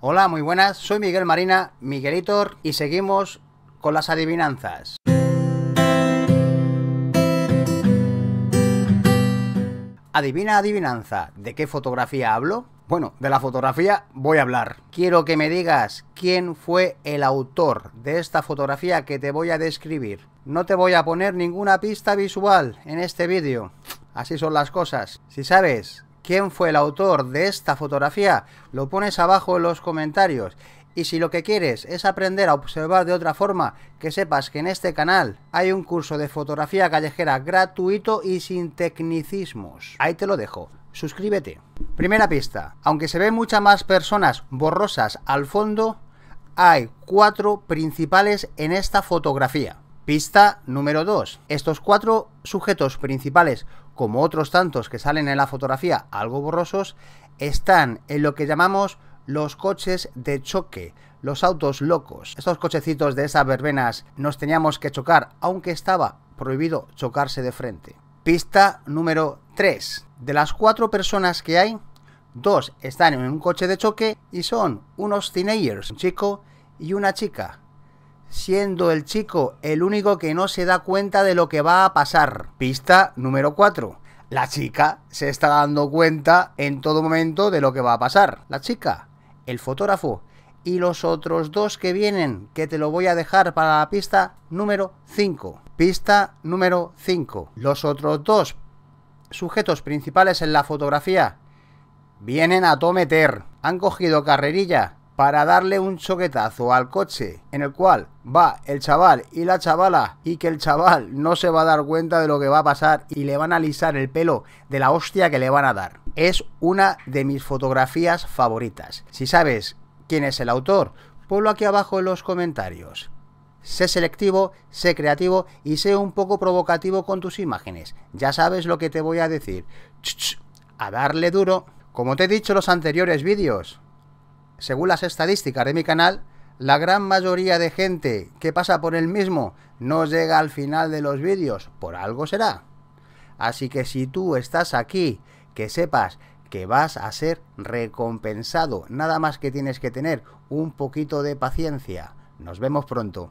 Hola, muy buenas, soy Miguel Marina, Miguelitor, y seguimos con las adivinanzas. Adivina adivinanza, ¿de qué fotografía hablo? Bueno, de la fotografía voy a hablar. Quiero que me digas quién fue el autor de esta fotografía que te voy a describir. No te voy a poner ninguna pista visual en este vídeo. Así son las cosas. Si sabes quién fue el autor de esta fotografía, lo pones abajo en los comentarios. Y si lo que quieres es aprender a observar de otra forma, que sepas que en este canal hay un curso de fotografía callejera gratuito y sin tecnicismos. Ahí te lo dejo. Suscríbete. Primera pista. Aunque se ven muchas más personas borrosas al fondo, hay cuatro principales en esta fotografía. Pista número 2. Estos cuatro sujetos principales, como otros tantos que salen en la fotografía algo borrosos, están en lo que llamamos los coches de choque, los autos locos. Estos cochecitos de esas verbenas nos teníamos que chocar, aunque estaba prohibido chocarse de frente. Pista número 3. De las cuatro personas que hay, dos están en un coche de choque y son unos teenagers, un chico y una chica siendo el chico el único que no se da cuenta de lo que va a pasar. Pista número 4. La chica se está dando cuenta en todo momento de lo que va a pasar. La chica, el fotógrafo y los otros dos que vienen, que te lo voy a dejar para la pista número 5. Pista número 5. Los otros dos sujetos principales en la fotografía vienen a tometer. Han cogido carrerilla para darle un choquetazo al coche en el cual va el chaval y la chavala y que el chaval no se va a dar cuenta de lo que va a pasar y le van a alisar el pelo de la hostia que le van a dar. Es una de mis fotografías favoritas. Si sabes quién es el autor, ponlo aquí abajo en los comentarios. Sé selectivo, sé creativo y sé un poco provocativo con tus imágenes. Ya sabes lo que te voy a decir. a darle duro. Como te he dicho en los anteriores vídeos, según las estadísticas de mi canal, la gran mayoría de gente que pasa por el mismo no llega al final de los vídeos, por algo será. Así que si tú estás aquí, que sepas que vas a ser recompensado, nada más que tienes que tener un poquito de paciencia. Nos vemos pronto.